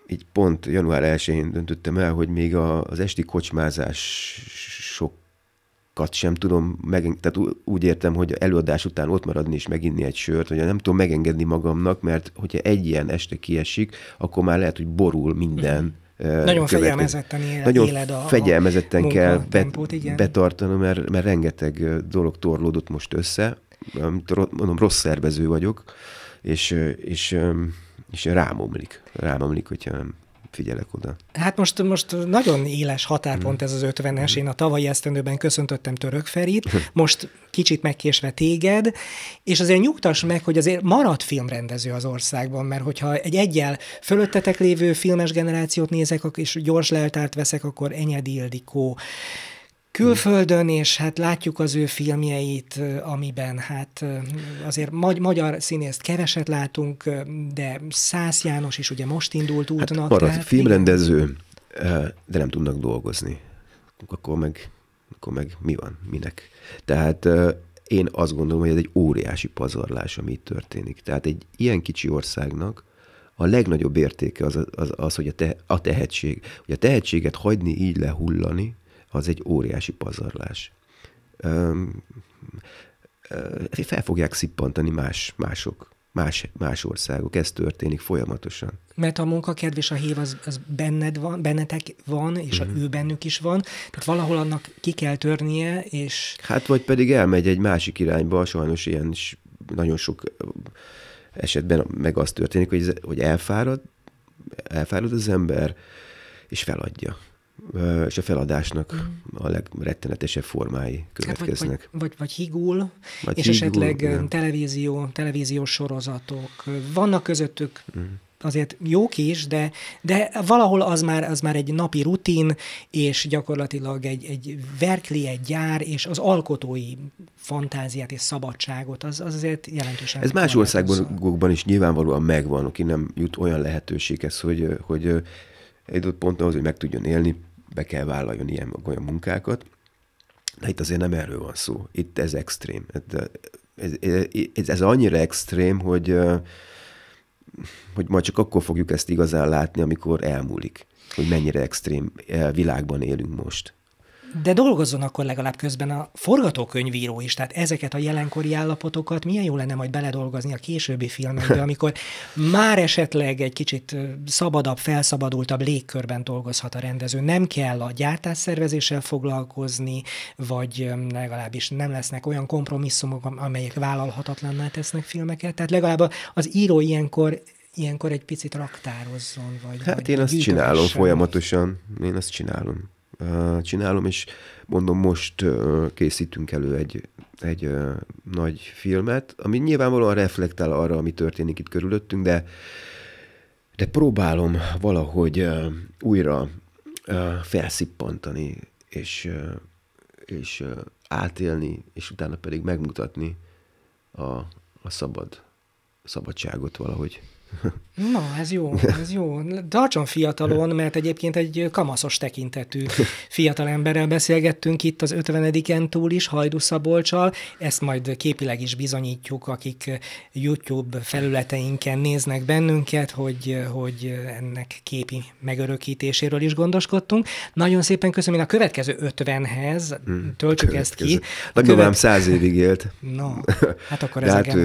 így pont január 1-én döntöttem el, hogy még a, az esti kocsmázás kocsmázásokat sem tudom, meg, tehát úgy értem, hogy előadás után ott maradni és meginni egy sört, hogy nem tudom megengedni magamnak, mert hogyha egy ilyen este kiesik, akkor már lehet, hogy borul minden. Mm. Nagyon fegyelmezetten éled, Nagyon éled a, fegyelmezetten a kell tempót, bet, betartani, mert, mert rengeteg dolog torlódott most össze. Mondom, rossz szervező vagyok, és, és és rámomlik, rámomlik, hogyha nem figyelek oda. Hát most, most nagyon éles határpont mm. ez az 50-es. Én a tavalyi esztendőben köszöntöttem Török Ferit, most kicsit megkésve téged, és azért nyugtass meg, hogy azért marad filmrendező az országban, mert hogyha egy egyel fölöttetek lévő filmes generációt nézek, és gyors leltárt veszek, akkor Enyedi Ildikó, külföldön, és hát látjuk az ő filmjeit, amiben hát azért magy- magyar színészt keveset látunk, de Szász János is ugye most indult hát útnak. Hát marad tehát, filmrendező, de nem tudnak dolgozni. Akkor meg, akkor meg mi van, minek? Tehát én azt gondolom, hogy ez egy óriási pazarlás, ami itt történik. Tehát egy ilyen kicsi országnak a legnagyobb értéke az, az, az hogy a, te, a tehetség. Hogy a tehetséget hagyni így lehullani, az egy óriási pazarlás. Öm, fel fogják szippantani más, mások, más, más országok. Ez történik folyamatosan. Mert a munkakedv és a hív az, az benned van, bennetek van, és mm-hmm. a mhm. ő bennük is van. Tehát valahol annak ki kell törnie, és... Hát vagy pedig elmegy egy másik irányba, sajnos ilyen is nagyon sok esetben meg az történik, hogy, hogy elfárad, elfárad az ember, és feladja és a feladásnak a legrettenetesebb formái hát következnek. Hát vagy, vagy, vagy higul, vagy és higul, esetleg nem. televízió, televíziós sorozatok. Vannak közöttük mm azért jók is, de, de valahol az már, az már egy napi rutin, és gyakorlatilag egy, egy verkli, egy gyár, és az alkotói fantáziát és szabadságot, az, az azért jelentősen... Ez más országokban is nyilvánvalóan megvan, aki nem jut olyan lehetőséghez, hogy, hogy egy adott ponton az, hogy meg tudjon élni, be kell vállaljon ilyen olyan munkákat. De itt azért nem erről van szó. Itt ez extrém. Hát, ez, ez, ez, ez annyira extrém, hogy, hogy majd csak akkor fogjuk ezt igazán látni, amikor elmúlik, hogy mennyire extrém világban élünk most. De dolgozzon akkor legalább közben a forgatókönyvíró is, tehát ezeket a jelenkori állapotokat milyen jó lenne majd beledolgozni a későbbi filmekbe, amikor már esetleg egy kicsit szabadabb, felszabadultabb légkörben dolgozhat a rendező. Nem kell a gyártásszervezéssel foglalkozni, vagy legalábbis nem lesznek olyan kompromisszumok, amelyek vállalhatatlanná tesznek filmeket. Tehát legalább az író ilyenkor ilyenkor egy picit raktározzon, vagy... Hát vagy én azt csinálom folyamatosan, én azt csinálom csinálom, és mondom, most készítünk elő egy, egy nagy filmet, ami nyilvánvalóan reflektál arra, ami történik itt körülöttünk, de, de próbálom valahogy újra felszippantani, és, és átélni, és utána pedig megmutatni a, a szabad, a szabadságot valahogy. Na, ez jó, ez jó. Tartson fiatalon, mert egyébként egy kamaszos tekintetű fiatal emberrel beszélgettünk itt az 50 túl is, Hajdu Szabolcsal. Ezt majd képileg is bizonyítjuk, akik YouTube felületeinken néznek bennünket, hogy, hogy ennek képi megörökítéséről is gondoskodtunk. Nagyon szépen köszönöm, én a következő 50-hez hmm. töltsük ezt ki. Legalább száz évig élt. No, hát akkor De ez hát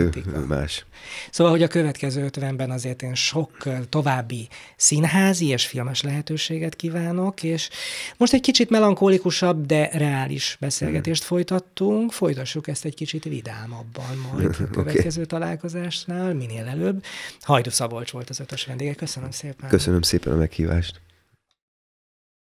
más. Szóval, hogy a következő 50-ben azért én sok további színházi és filmes lehetőséget kívánok, és most egy kicsit melankolikusabb, de reális beszélgetést hmm. folytattunk. Folytassuk ezt egy kicsit vidámabban majd a következő okay. találkozásnál, minél előbb. Hajdu Szabolcs volt az ötös vendége. Köszönöm szépen. Köszönöm szépen a meghívást.